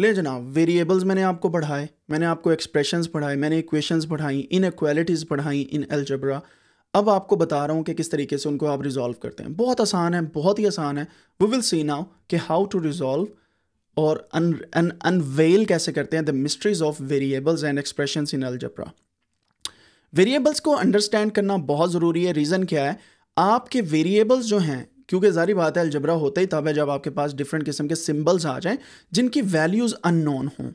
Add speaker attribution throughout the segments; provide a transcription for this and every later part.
Speaker 1: ले जनाब वेरिएबल्स मैंने आपको पढ़ाए मैंने आपको एक्सप्रेशंस पढ़ाए मैंने इक्वेशंस पढ़ाई इन एक्वालिटीज़ पढ़ाई इन एल्जब्रा अब आपको बता रहा हूँ कि किस तरीके से उनको आप रिजॉल्व करते हैं बहुत आसान है बहुत ही आसान है वी विल सी नाउ कि हाउ टू रिजॉल्व और अनवेल कैसे करते हैं the mysteries of variables and expression in algebra variables को अंडरस्टैंड करना बहुत ज़रूरी है रीज़न क्या है आपके वेरिएबल्स जो हैं क्योंकि जारी बात है अलजबरा होता ही तब है जब आपके पास डिफरेंट किस्म के सिम्बल्स आ जाएँ जिनकी वैल्यूज़ अननोन हों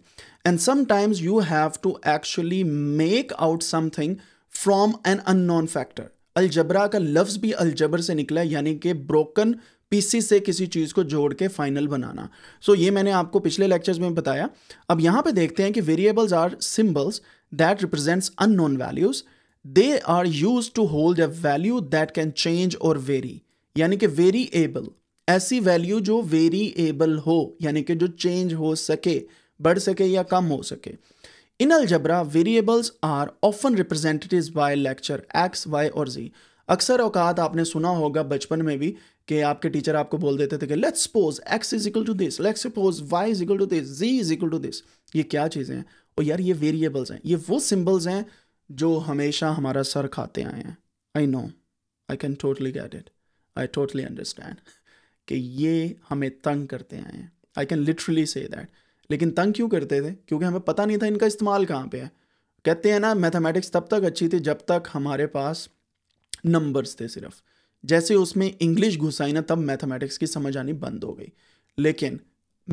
Speaker 1: and sometimes you have to actually make out something from an unknown factor algebra का लफ्ज़ भी अलजबर से निकला यानी कि ब्रोकन पीसीस से किसी चीज़ को जोड़ के फाइनल बनाना सो so, ये मैंने आपको पिछले लेक्चर्स में बताया अब यहाँ पे देखते हैं कि variables are symbols that represents unknown values they are use to hold a value that can change or vary यानी कि वेरी एबल ऐसी वैल्यू जो वेरी एबल हो यानी कि जो चेंज हो सके बढ़ सके या कम हो सके in algebra variables are often representative by लेक्चर एक्स वाई और जी अक्सर औकात आपने सुना होगा बचपन में भी कि आपके टीचर आपको बोल देते थे कि let's suppose X is equal to this let's suppose Y is equal to this Z is equal to this ये क्या चीज़ें हैं और यार ये वेरिएबल्स हैं ये वो सिम्बल्स हैं जो हमेशा हमारा सर खाते आए हैं I know I can totally get it I totally understand कि ये हमें तंग करते आए हैं I can literally say that लेकिन तंग क्यों करते थे क्योंकि हमें पता नहीं था इनका इस्तेमाल कहाँ पे है कहते हैं ना मैथमेटिक्स तब तक अच्छी थी जब तक हमारे पास नंबर्स थे सिर्फ जैसे उसमें इंग्लिश घुसाई ना तब मैथमेटिक्स की समझ आनी बंद हो गई लेकिन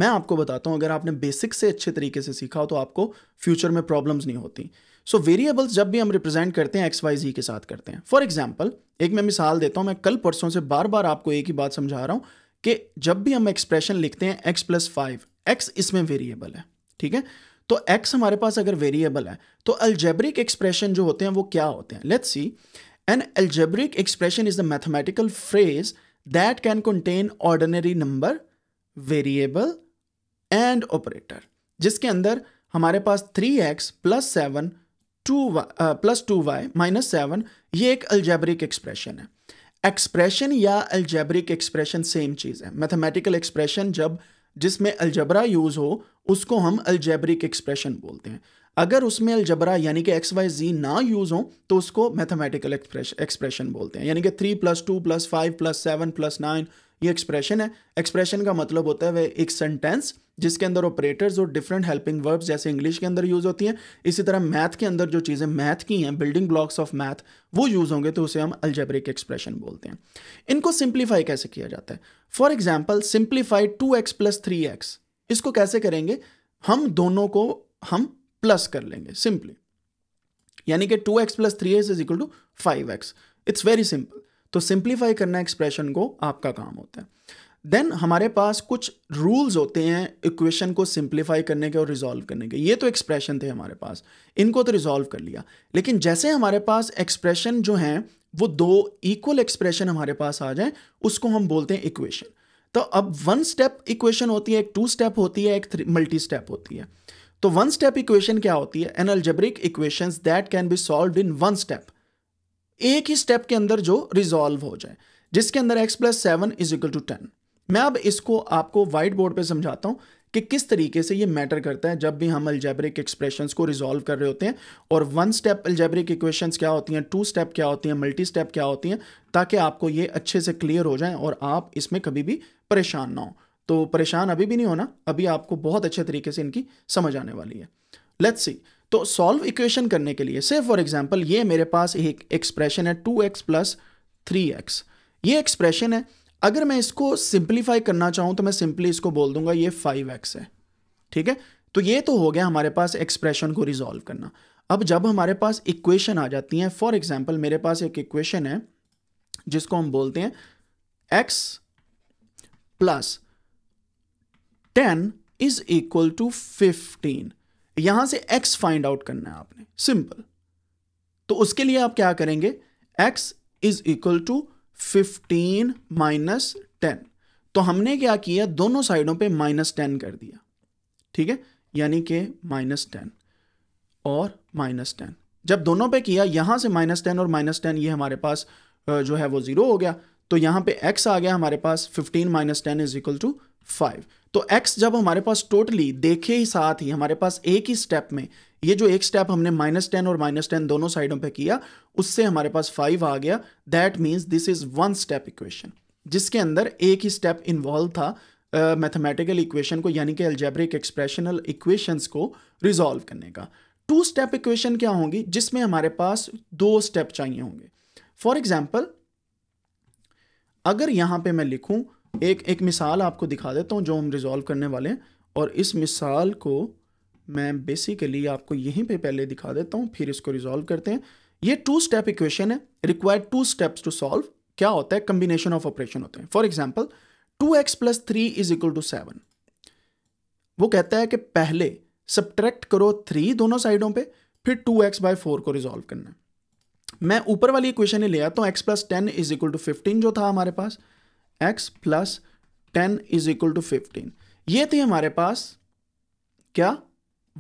Speaker 1: मैं आपको बताता हूँ अगर आपने बेसिक से अच्छे तरीके से सीखा हो तो आपको फ्यूचर में प्रॉब्लम्स नहीं होती सो so, वेरिएबल्स जब भी हम रिप्रेजेंट करते हैं एक्स वाई जी के साथ करते हैं फॉर एग्जाम्पल एक मैं मिसाल देता हूँ मैं कल परसों से बार बार आपको एक ही बात समझा रहा हूँ कि जब भी हम एक्सप्रेशन लिखते हैं एक्स प्लस फाइव एक्स इसमें वेरिएबल है ठीक है तो एक्स हमारे पास अगर वेरिएबल है तो अल्जेब्रिक एक्सप्रेशन जो होते हैं वो क्या होते हैं let's see an algebraic expression is the mathematical phrase that can contain ordinary number variable and operator जिसके अंदर हमारे पास three x plus seven two plus two Y minus seven ये एक अल्जैब्रिक एक्सप्रेशन है एक्सप्रेशन या अल्जैब्रिक एक्सप्रेशन सेम चीज़ है mathematical expression जब जिसमें अल्जबरा यूज़ हो उसको हम अल्जैब्रिक एक्सप्रेशन बोलते हैं अगर उसमें अल्जबरा यानी कि एक्स वाई जी ना यूज़ हो तो उसको मैथमेटिकल एक्सप्रेशन बोलते हैं यानी कि three plus two plus five plus seven plus nine ये एक्सप्रेशन है एक्सप्रेशन का मतलब होता है वह एक सेंटेंस जिसके अंदर ऑपरेटर्स और डिफरेंट हेल्पिंग वर्ब्स जैसे इंग्लिश के अंदर यूज़ होती हैं इसी तरह मैथ के अंदर जो चीज़ें मैथ की हैं बिल्डिंग ब्लॉक्स ऑफ मैथ वो यूज़ होंगे तो उसे हम अल्जेब्रिक एक्सप्रेशन बोलते हैं इनको सिंप्लीफाई कैसे किया जाता है for example simplify two x plus three x इसको कैसे करेंगे हम दोनों को हम प्लस कर लेंगे सिंपली यानी कि two x plus three x is equal to five x it's very simple तो सिंप्लीफाई करना एक्सप्रेशन को आपका काम होता है देन हमारे पास कुछ रूल्स होते हैं इक्वेशन को सिंप्लीफाई करने के और रिजॉल्व करने के ये तो एक्सप्रेशन थे हमारे पास इनको तो रिजॉल्व कर लिया लेकिन जैसे हमारे पास एक्सप्रेशन जो हैं वो दो इक्वल एक्सप्रेशन हमारे पास आ जाए उसको हम बोलते हैं इक्वेशन तो अब वन स्टेप इक्वेशन होती है एक टू स्टेप होती है एक मल्टी स्टेप होती है तो वन स्टेप इक्वेशन क्या होती है an algebraic equation that can be solved in one step एक ही स्टेप के अंदर जो रिजॉल्व हो जाए जिसके अंदर x plus seven is equal to ten मैं अब इसको आपको वाइट बोर्ड पर समझाता हूँ कि किस तरीके से ये मैटर करता है जब भी हम अल्जैब्रिक एक्सप्रेशंस को रिजॉल्व कर रहे होते हैं और वन स्टेप अल्जैब्रिक इक्वेशंस क्या होती हैं टू स्टेप क्या होती हैं मल्टी स्टेप क्या होती हैं ताकि आपको ये अच्छे से क्लियर हो जाए और आप इसमें कभी भी परेशान ना हो तो परेशान अभी भी नहीं होना अभी आपको बहुत अच्छे तरीके से इनकी समझ आने वाली है लेट्स सी तो सॉल्व इक्वेशन करने के लिए सिर्फ फॉर एग्जाम्पल ये मेरे पास एक एक्सप्रेशन है two x plus three x ये एक्सप्रेशन है अगर मैं इसको सिंप्लीफाई करना चाहूं तो मैं सिंपली इसको बोल दूंगा ये फाइव एक्स है ठीक है तो ये तो हो गया हमारे पास एक्सप्रेशन को रिजोल्व करना अब जब हमारे पास इक्वेशन आ जाती है फॉर एग्जाम्पल मेरे पास एक इक्वेशन है जिसको हम बोलते हैं x plus ten is equal to fifteen यहां से एक्स फाइंड आउट करना है आपने सिंपल तो उसके लिए आप क्या करेंगे x is equal to fifteen minus ten तो हमने क्या किया दोनों साइडों पे माइनस टेन कर दिया ठीक है यानी कि माइनस टेन और माइनस टेन जब दोनों पे किया यहां से माइनस टेन और माइनस टेन ये हमारे पास जो है वो ज़ीरो हो गया तो यहां पे एक्स आ गया हमारे पास fifteen minus ten is equal to five तो x जब हमारे पास टोटली देखे ही साथ ही हमारे पास एक ही स्टेप में ये जो एक स्टेप हमने माइनस टेन और माइनस टेन दोनों साइडों पे किया उससे हमारे पास फाइव आ गया that means this is one step equation जिसके अंदर एक ही स्टेप इन्वॉल्व था मैथमेटिकल uh, इक्वेशन को यानी कि एल्जेब्रिक एक्सप्रेशनल इक्वेशंस को रिजॉल्व करने का टू स्टेप इक्वेशन क्या होंगी जिसमें हमारे पास दो स्टेप चाहिए होंगे फॉर एग्जाम्पल अगर यहां पे मैं लिखूं एक एक मिसाल आपको दिखा देता हूँ जो हम रिज़ॉल्व करने वाले हैं और इस मिसाल को मैं बेसिकली आपको यहीं पे पहले दिखा देता हूँ फिर इसको रिज़ॉल्व करते हैं ये टू स्टेप इक्वेशन है required two steps to solve क्या होता है कम्बिनेशन ऑफ ऑपरेशन होते हैं for example two x plus three is equal to seven वो कहता है कि पहले सब्ट्रैक्ट करो थ्री दोनों साइडों पे फिर टू एक्स बाय फोर को रिजॉल्व करना है मैं ऊपर वाली इक्वेशन ही ले आता हूँ x plus ten is equal to fifteen जो था हमारे पास x plus ten is equal to fifteen ये थी हमारे पास क्या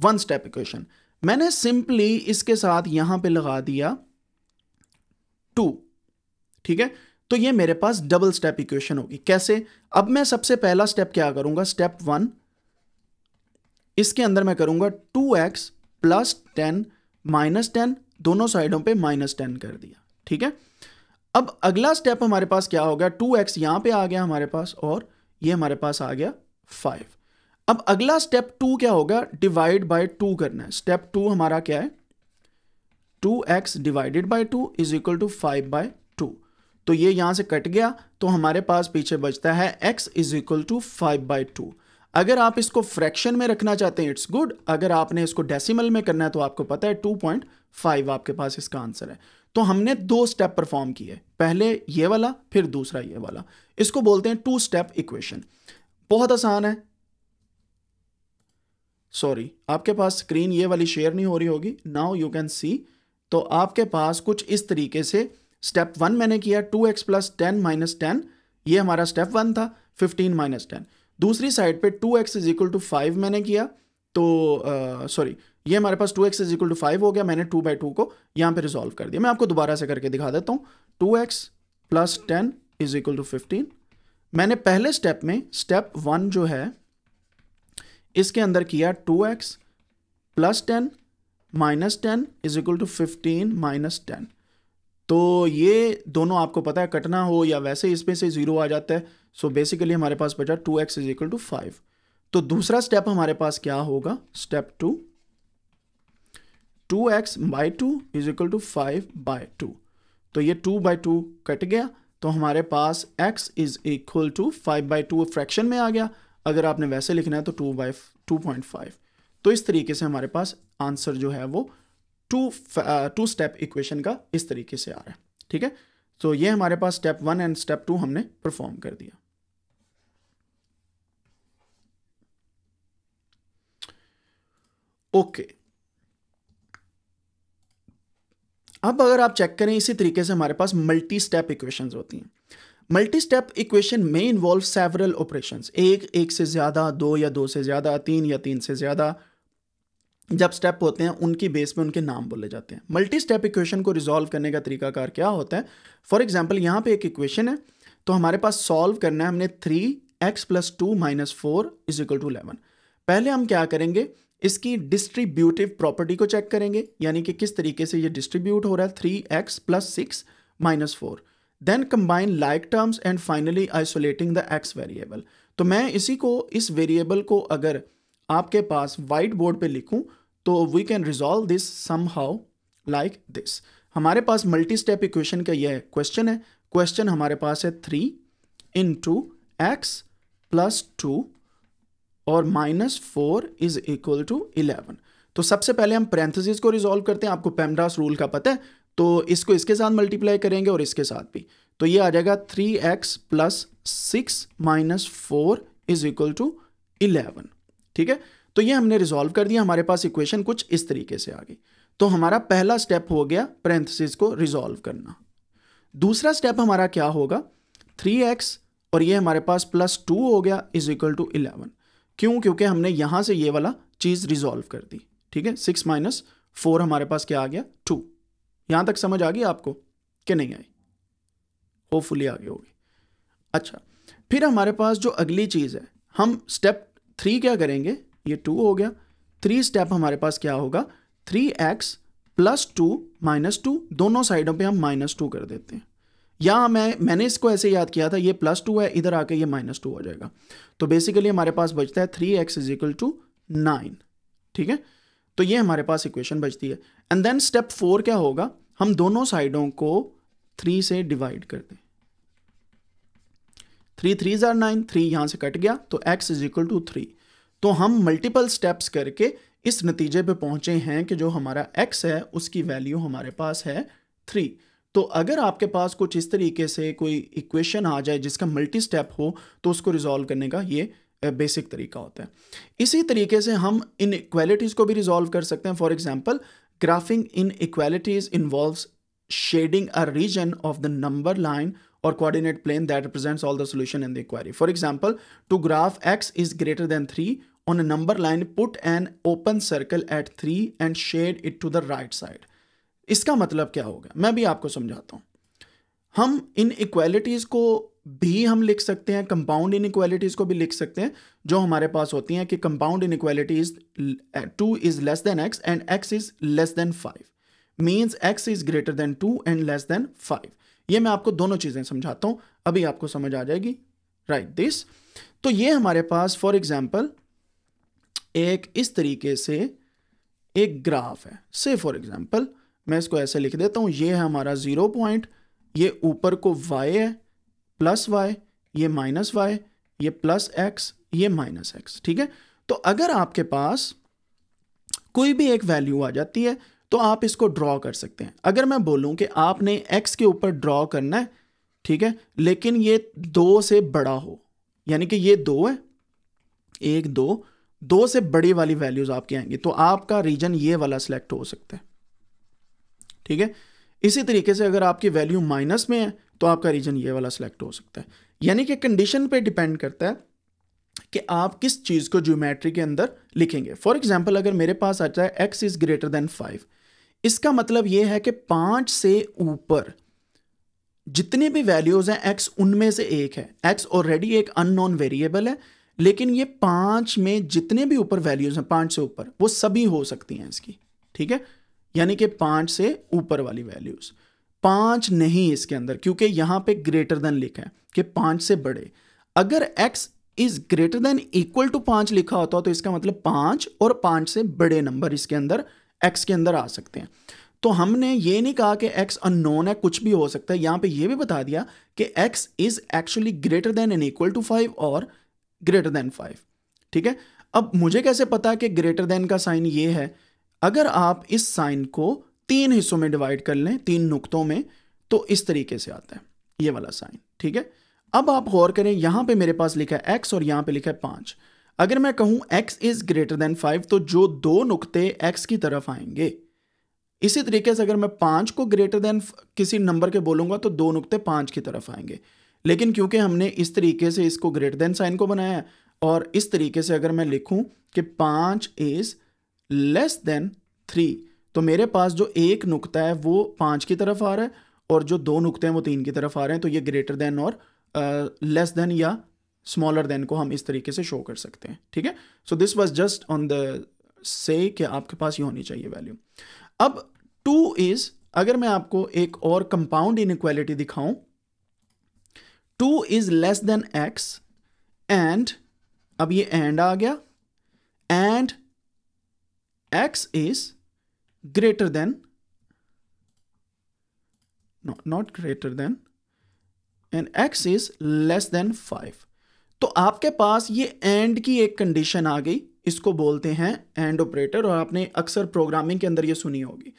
Speaker 1: वन स्टेप इक्वेशन मैंने सिंपली इसके साथ यहां पे लगा दिया टू ठीक है तो ये मेरे पास डबल स्टेप इक्वेशन होगी कैसे अब मैं सबसे पहला स्टेप क्या करूंगा स्टेप वन इसके अंदर मैं करूंगा two x plus ten minus ten दोनों साइडों पे माइनस टेन कर दिया ठीक है अब अगला स्टेप हमारे पास क्या होगा टू एक्स यहां पर आ गया हमारे पास और ये हमारे पास आ गया फाइव अब अगला स्टेप टू क्या होगा डिवाइड बाय टू करना है स्टेप टू हमारा क्या है two x divided by two is equal to five by two तो ये यहां से कट गया तो हमारे पास पीछे बचता है x is equal to five by two अगर आप इसको फ्रैक्शन में रखना चाहते हैं इट्स गुड अगर आपने इसको डेसिमल में करना है तो आपको पता है फाइव आपके पास इसका आंसर है तो हमने दो स्टेप परफॉर्म किए पहले ये वाला फिर दूसरा ये वाला इसको बोलते हैं टू स्टेप इक्वेशन बहुत आसान है सॉरी आपके पास स्क्रीन ये वाली शेयर नहीं हो रही होगी नाउ यू कैन सी तो आपके पास कुछ इस तरीके से स्टेप वन मैंने किया two x plus ten minus ten ये हमारा स्टेप वन था फिफ्टीन माइनस टेन दूसरी साइड पे two x is equal to five मैंने किया तो सॉरी uh, ये हमारे पास two x is equal to five हो गया मैंने टू बाई टू को यहाँ पे रिजोल्व कर दिया मैं आपको दोबारा से करके दिखा देता हूँ two x plus ten is equal to fifteen मैंने पहले स्टेप में स्टेप वन जो है इसके अंदर किया two x plus ten minus ten is equal to fifteen minus ten तो ये दोनों आपको पता है कटना हो या वैसे इसमें से ज़ीरो आ जाता है सो so बेसिकली हमारे पास बचा two x is equal to five तो दूसरा स्टेप हमारे पास क्या होगा step two two x by two is equal to five by two तो ये टू बाई टू कट गया तो हमारे पास x is equal to five by two fraction में आ गया अगर आपने वैसे लिखना है तो two by two point five तो इस तरीके से हमारे पास आंसर जो है वो टू टू स्टेप इक्वेशन का इस तरीके से आ रहा है ठीक है तो ये हमारे पास step one and step two हमने परफॉर्म कर दिया ओके okay. अब अगर आप चेक करें इसी तरीके से हमारे पास मल्टी स्टेप इक्वेशन होती हैं मल्टी स्टेप इक्वेशन में इन्वॉल्व सेवरल ऑपरेशन एक एक से ज़्यादा दो या दो से ज़्यादा तीन या तीन से ज़्यादा जब स्टेप होते हैं उनकी बेस पे उनके नाम बोले जाते हैं मल्टी स्टेप इक्वेशन को रिजोल्व करने का तरीकाकार क्या होता है फॉर एग्जाम्पल यहाँ पे एक इक्वेशन है तो हमारे पास सॉल्व करना है हमने three x plus two minus four is equal to eleven पहले हम क्या करेंगे इसकी डिस्ट्रीब्यूटिव प्रॉपर्टी को चेक करेंगे यानी कि किस तरीके से ये डिस्ट्रीब्यूट हो रहा है three x plus six minus four then combine like terms and finally isolating the x variable तो मैं इसी को इस वेरिएबल को अगर आपके पास वाइट बोर्ड पे लिखूं तो we can resolve this somehow like this हमारे पास मल्टी स्टेप इक्वेशन का यह क्वेश्चन है क्वेश्चन हमारे पास है three into x plus two और minus four is equal to eleven तो सबसे पहले हम पैरेंथेसिस को रिजोल्व करते हैं आपको पेमडास रूल का पता है तो इसको इसके साथ मल्टीप्लाई करेंगे और इसके साथ भी तो ये आ जाएगा three x plus six minus four is equal to eleven ठीक है तो ये हमने रिजोल्व कर दिया हमारे पास इक्वेशन कुछ इस तरीके से आ गई तो हमारा पहला स्टेप हो गया पैरेंथेसिस को रिजोल्व करना दूसरा स्टेप हमारा क्या होगा थ्री एक्स और ये हमारे पास प्लस टू हो गया इज इक्वल टू इलेवन क्यों क्योंकि हमने यहां से ये वाला चीज़ रिजोल्व कर दी ठीक है सिक्स माइनस फोर हमारे पास क्या आ गया टू यहां तक समझ आ गई आपको कि नहीं आई होपफुली आगे होगी अच्छा फिर हमारे पास जो अगली चीज़ है हम स्टेप थ्री क्या करेंगे ये टू हो गया थ्री स्टेप हमारे पास क्या होगा three x plus two minus two दोनों साइडों पे हम माइनस टू कर देते हैं या मैं मैंने इसको ऐसे याद किया था ये प्लस टू है इधर आके ये माइनस टू हो जाएगा तो बेसिकली हमारे पास बचता है three x is equal to nine ठीक है तो ये हमारे पास इक्वेशन बचती है एंड देन स्टेप फोर क्या होगा हम दोनों साइडों को थ्री से डिवाइड कर दें थ्री थ्री ज़ार नाइन थ्री यहां से कट गया तो x is equal to three तो हम मल्टीपल स्टेप्स करके इस नतीजे पे पहुंचे हैं कि जो हमारा एक्स है उसकी वैल्यू हमारे पास है थ्री तो अगर आपके पास कुछ इस तरीके से कोई इक्वेशन आ जाए जिसका मल्टी स्टेप हो तो उसको रिजोल्व करने का ये बेसिक तरीका होता है इसी तरीके से हम इन इक्वालिटीज़ को भी रिजोल्व कर सकते हैं for example graphing inequalities involve shading a region of the number line और coordinate plane that represents all the solution in the enquiry for example to graph x is greater than three on a number line put an open circle at three and shade it to the right side इसका मतलब क्या होगा मैं भी आपको समझाता हूं हम इन इक्वालिटीज़ को भी हम लिख सकते हैं कंपाउंड इन इक्वालिटीज़ को भी लिख सकते हैं जो हमारे पास होती हैं कि compound inequality two is less than x and x is less than five means x is greater than two and less than five ये मैं आपको दोनों चीज़ें समझाता हूं अभी आपको समझ आ जाएगी राइट right, दिस तो ये हमारे पास फॉर एग्जाम्पल एक इस तरीके से एक ग्राफ है से फॉर एग्जाम्पल मैं इसको ऐसे लिख देता हूँ ये है हमारा ज़ीरो पॉइंट ये ऊपर को वाई है प्लस वाई ये माइनस वाई ये प्लस एक्स ये माइनस एक्स ठीक है तो अगर आपके पास कोई भी एक वैल्यू आ जाती है तो आप इसको ड्रॉ कर सकते हैं अगर मैं बोलूं कि आपने एक्स के ऊपर ड्रॉ करना है ठीक है लेकिन ये दो से बड़ा हो यानी कि ये दो है एक दो दो से बड़ी वाली वैल्यूज़ आपकी आएंगी तो आपका रीजन ये वाला सिलेक्ट हो सकता है ठीक है इसी तरीके से अगर आपकी वैल्यू माइनस में है तो आपका रीजन ये वाला सिलेक्ट हो सकता है यानी कि कंडीशन पे डिपेंड करता है कि आप किस चीज़ को ज्योमेट्री के अंदर लिखेंगे फॉर एग्जाम्पल अगर मेरे पास आता है x is greater than five इसका मतलब यह है कि पांच से ऊपर जितने भी वैल्यूज़ हैं एक्स उनमें से एक है एक्स ऑलरेडी एक अननोन वेरिएबल है लेकिन ये पांच में जितने भी ऊपर वैल्यूज़ हैं पांच से ऊपर वो सभी हो सकती हैं इसकी ठीक है यानी कि पांच से ऊपर वाली वैल्यूज़ पांच नहीं इसके अंदर क्योंकि यहां पे ग्रेटर देन लिखा है कि पांच से बड़े अगर x is greater than equal to पांच लिखा होता तो इसका मतलब पांच और पांच से बड़े नंबर इसके अंदर x के अंदर आ सकते हैं तो हमने ये नहीं कहा कि x अनोन है कुछ भी हो सकता है यहां पे ये भी बता दिया कि x is actually greater than an equal to five और ग्रेटर देन फाइव ठीक है अब मुझे कैसे पता कि ग्रेटर देन का साइन ये है अगर आप इस साइन को तीन हिस्सों में डिवाइड कर लें तीन नुक्तों में तो इस तरीके से आता है ये वाला साइन ठीक है अब आप गौर करें यहां पे मेरे पास लिखा है एक्स और यहां पे लिखा है पांच अगर मैं कहूं x is greater than five तो जो दो नुक्ते एक्स की तरफ आएंगे इसी तरीके से अगर मैं पांच को ग्रेटर देन किसी नंबर के बोलूंगा तो दो नुकते पांच की तरफ आएंगे लेकिन क्योंकि हमने इस तरीके से इसको ग्रेटर देन साइन को बनाया और इस तरीके से अगर मैं लिखूं कि पांच इज़ लेस देन थ्री तो मेरे पास जो एक नुकता है वो पाँच की तरफ आ रहा है और जो दो नुकते हैं वो तीन की तरफ आ रहे हैं तो ये ग्रेटर देन और लेस uh, देन या स्मॉलर देन को हम इस तरीके से शो कर सकते हैं ठीक है so this was just on the से कि आपके पास ये होनी चाहिए वैल्यू अब टू इज अगर मैं आपको एक और कंपाउंड इक्वालिटी दिखाऊं two is less than x and अब ये एंड आ गया and x is greater than, no, not greater than, and x is less than 5. तो आपके पास ये एंड की एक कंडीशन आ गई इसको बोलते हैं एंड ऑपरेटर और आपने अक्सर प्रोग्रामिंग के अंदर ये सुनी होगी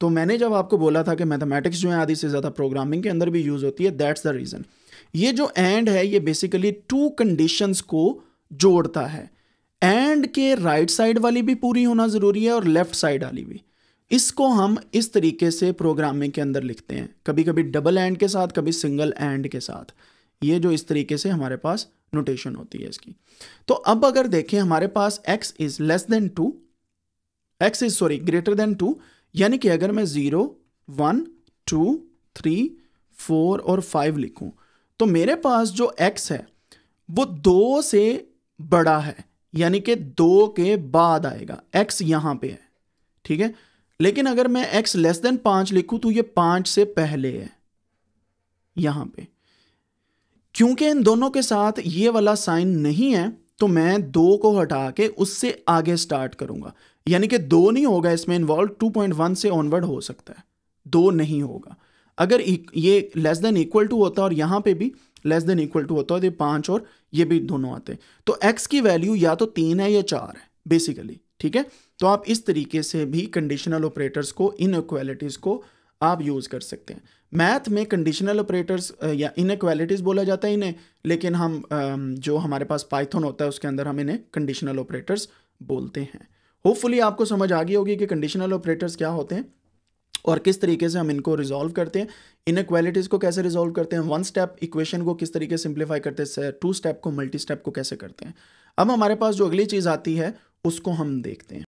Speaker 1: तो मैंने जब आपको बोला था कि मैथमेटिक्स जो है आधी से ज़्यादा प्रोग्रामिंग के अंदर भी यूज़ होती है दैट्स द रीज़न ये जो एंड है ये बेसिकली टू कंडीशंस को जोड़ता है एंड के राइट साइड वाली भी पूरी होना ज़रूरी है और लेफ्ट साइड वाली भी इसको हम इस तरीके से प्रोग्रामिंग के अंदर लिखते हैं कभी कभी डबल एंड के साथ कभी सिंगल एंड के साथ ये जो इस तरीके से हमारे पास नोटेशन होती है इसकी तो अब अगर देखें हमारे पास x is less than two x is sorry greater than two यानी कि अगर मैं zero one two three four और फाइव लिखूं तो मेरे पास जो x है वो दो से बड़ा है यानी कि दो के बाद आएगा एक्स यहां पे है ठीक है लेकिन अगर मैं एक्स लेस देन पांच लिखूं तो ये पांच से पहले है यहां पे क्योंकि इन दोनों के साथ ये वाला साइन नहीं है तो मैं दो को हटा के उससे आगे स्टार्ट करूंगा यानी कि दो नहीं होगा इसमें इन्वॉल्व वन से ऑनवर्ड हो सकता है दो नहीं होगा अगर e- ये लेस देन इक्वल टू होता और यहां पर भी लेस देन इक्वल टू होता है ये पाँच और ये भी दोनों आते हैं तो एक्स की वैल्यू या तो तीन है या चार है बेसिकली ठीक है तो आप इस तरीके से भी कंडीशनल ऑपरेटर्स को इन इक्वालिटीज़ को आप यूज़ कर सकते हैं मैथ में कंडीशनल ऑपरेटर्स या इनक्वालिटीज़ बोला जाता है इन्हें लेकिन हम जो हमारे पास पाइथन होता है उसके अंदर हम इन्हें कंडीशनल ऑपरेटर्स बोलते हैं होपफुली आपको समझ आ गई होगी कि कंडीशनल ऑपरेटर्स क्या होते हैं और किस तरीके से हम इनको रिजोल्व करते हैं इनक्वालिटीज़ को कैसे रिजोल्व करते हैं वन स्टेप इक्वेशन को किस तरीके सिंप्लीफाई करते हैं टू स्टेप को मल्टी स्टेप को कैसे करते हैं अब हमारे पास जो अगली चीज़ आती है उसको हम देखते हैं